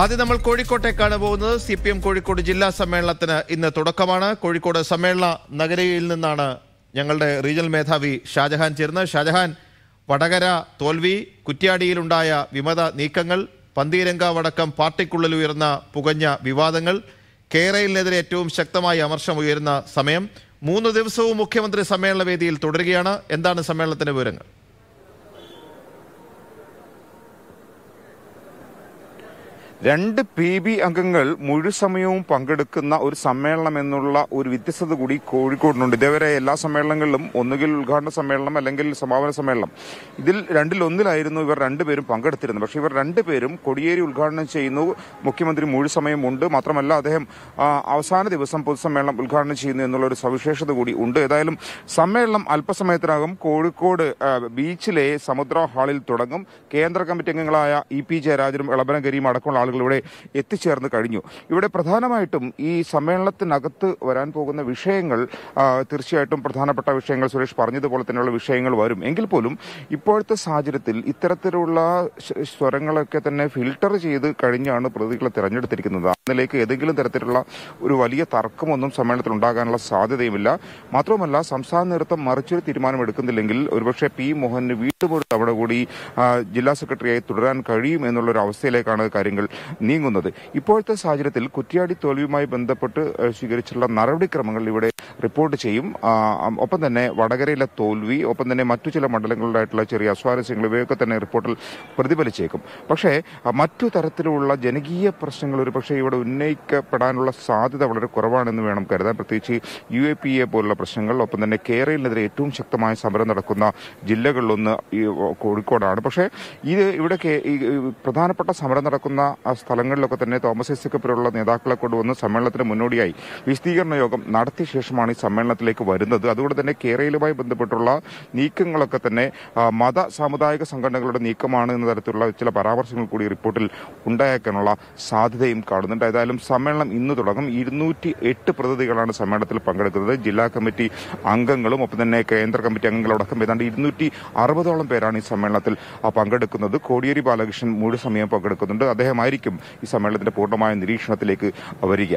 ആദ്യം നമ്മൾ കോഴിക്കോട്ടേക്കാണ് പോകുന്നത് സി പി എം കോഴിക്കോട് ജില്ലാ സമ്മേളനത്തിന് ഇന്ന് തുടക്കമാണ് കോഴിക്കോട് സമ്മേളന നഗരയിൽ നിന്നാണ് ഞങ്ങളുടെ റീജിയണൽ മേധാവി ഷാജഹാൻ ചേർന്നത് ഷാജഹാൻ വടകര തോൽവി കുറ്റ്യാടിയിലുണ്ടായ വിമത നീക്കങ്ങൾ വടക്കം പാർട്ടിക്കുള്ളിൽ ഉയർന്ന പുകഞ്ഞ വിവാദങ്ങൾ കേരളയിലെതിരെ ഏറ്റവും ശക്തമായ അമർഷം ഉയരുന്ന സമയം മൂന്ന് ദിവസവും മുഖ്യമന്ത്രി സമ്മേളന വേദിയിൽ തുടരുകയാണ് എന്താണ് സമ്മേളനത്തിന്റെ വിവരങ്ങൾ രണ്ട് പി ബി അംഗങ്ങൾ മുഴുസമയവും പങ്കെടുക്കുന്ന ഒരു സമ്മേളനം എന്നുള്ള ഒരു വ്യത്യസ്തത കൂടി കോഴിക്കോടിനുണ്ട് ഇതേവരെ എല്ലാ സമ്മേളനങ്ങളിലും ഒന്നുകിൽ ഉദ്ഘാടന സമ്മേളനം അല്ലെങ്കിൽ സമാപന സമ്മേളനം ഇതിൽ രണ്ടിലൊന്നിലായിരുന്നു ഇവർ രണ്ടുപേരും പങ്കെടുത്തിരുന്നത് പക്ഷേ ഇവർ രണ്ടുപേരും കൊടിയേരി ഉദ്ഘാടനം ചെയ്യുന്നു മുഖ്യമന്ത്രി മുഴുസമയമുണ്ട് മാത്രമല്ല അദ്ദേഹം അവസാന ദിവസം പൊതുസമ്മേളനം ഉദ്ഘാടനം ചെയ്യുന്നു എന്നുള്ള ഒരു സവിശേഷത കൂടി ഉണ്ട് ഏതായാലും സമ്മേളനം അല്പസമയത്തിനകം കോഴിക്കോട് ബീച്ചിലെ സമുദ്ര ഹാളിൽ തുടങ്ങും കേന്ദ്ര കമ്മിറ്റി അംഗങ്ങളായ ഇ പി ജയരാജനും ഇളബനഗരിയും അടക്കമുള്ള ആളുകൾ ഇവിടെ എത്തിച്ചേർന്ന് കഴിഞ്ഞു ഇവിടെ പ്രധാനമായിട്ടും ഈ സമ്മേളനത്തിനകത്ത് വരാൻ പോകുന്ന വിഷയങ്ങൾ തീർച്ചയായിട്ടും പ്രധാനപ്പെട്ട വിഷയങ്ങൾ സുരേഷ് പറഞ്ഞതുപോലെ തന്നെയുള്ള വിഷയങ്ങൾ വരും എങ്കിൽ പോലും ഇപ്പോഴത്തെ സാഹചര്യത്തിൽ ഇത്തരത്തിലുള്ള സ്വരങ്ങളൊക്കെ തന്നെ ഫിൽട്ടർ ചെയ്ത് കഴിഞ്ഞാണ് പ്രതികളെ തിരഞ്ഞെടുത്തിരിക്കുന്നത് അതിലേക്ക് ഏതെങ്കിലും തരത്തിലുള്ള ഒരു വലിയ തർക്കമൊന്നും സമ്മേളനത്തിൽ ഉണ്ടാകാനുള്ള സാധ്യതയുമില്ല മാത്രമല്ല സംസ്ഥാന നേതൃത്വം മറിച്ചൊരു തീരുമാനമെടുക്കുന്നില്ലെങ്കിൽ ഒരുപക്ഷെ പി മോഹന് വീണ്ടും ഒരു തവണ കൂടി ജില്ലാ സെക്രട്ടറിയായി തുടരാൻ കഴിയും എന്നുള്ളൊരു അവസ്ഥയിലേക്കാണ് കാര്യങ്ങൾ നീങ്ങുന്നത് ഇപ്പോഴത്തെ സാഹചര്യത്തിൽ കുറ്റ്യാടി തോൽവിയുമായി ബന്ധപ്പെട്ട് സ്വീകരിച്ചുള്ള നടപടിക്രമങ്ങൾ ഇവിടെ റിപ്പോർട്ട് ചെയ്യും ഒപ്പം തന്നെ വടകരയിലെ തോൽവി ഒപ്പം തന്നെ മറ്റു ചില മണ്ഡലങ്ങളിലായിട്ടുള്ള ചെറിയ അസ്വാരസ്യങ്ങൾ ഇവയൊക്കെ തന്നെ റിപ്പോർട്ടിൽ പ്രതിഫലിച്ചേക്കും പക്ഷേ മറ്റു തരത്തിലുള്ള ജനകീയ പ്രശ്നങ്ങൾ ഒരു പക്ഷേ ഇവിടെ ഉന്നയിക്കപ്പെടാനുള്ള സാധ്യത വളരെ കുറവാണെന്ന് വേണം കരുതാൻ പ്രത്യേകിച്ച് യു എ പി എ പോലുള്ള പ്രശ്നങ്ങൾ ഒപ്പം തന്നെ കേരളത്തിനെതിരെ ഏറ്റവും ശക്തമായ സമരം നടക്കുന്ന ജില്ലകളിലൊന്ന് കോഴിക്കോടാണ് പക്ഷേ ഇത് ഇവിടെ പ്രധാനപ്പെട്ട സമരം നടക്കുന്ന ആ സ്ഥലങ്ങളിലൊക്കെ തന്നെ തോമസ് ഐസക്കപ്പുരയുള്ള നേതാക്കളെ കൊണ്ടുവന്ന് സമ്മേളനത്തിന് മുന്നോടിയായി വിശദീകരണ യോഗം നടത്തിയ ശേഷമാണ് ഈ സമ്മേളനത്തിലേക്ക് വരുന്നത് അതുകൊണ്ട് തന്നെ കേരളയിലുമായി ബന്ധപ്പെട്ടുള്ള നീക്കങ്ങളൊക്കെ തന്നെ മത സാമുദായിക സംഘടനകളുടെ നീക്കമാണ് എന്ന തരത്തിലുള്ള ചില പരാമർശങ്ങൾ കൂടി റിപ്പോർട്ടിൽ ഉണ്ടായേക്കാനുള്ള സാധ്യതയും കാണുന്നുണ്ട് ഏതായാലും സമ്മേളനം ഇന്ന് തുടങ്ങും ഇരുന്നൂറ്റി എട്ട് പ്രതിനിധികളാണ് സമ്മേളനത്തിൽ പങ്കെടുക്കുന്നത് ജില്ലാ കമ്മിറ്റി അംഗങ്ങളും ഒപ്പം തന്നെ കേന്ദ്ര കമ്മിറ്റി അംഗങ്ങളടക്കം ഏതാണ്ട് ഇരുന്നൂറ്റി അറുപതോളം പേരാണ് ഈ സമ്മേളനത്തിൽ പങ്കെടുക്കുന്നത് കോടിയേരി ബാലകൃഷ്ണൻ മുഴുവൻ സമയം പങ്കെടുക്കുന്നുണ്ട് അദ്ദേഹമായി ആയിരിക്കും ഈ സമ്മേളനത്തിന്റെ പൂർണ്ണമായ നിരീക്ഷണത്തിലേക്ക് വരിക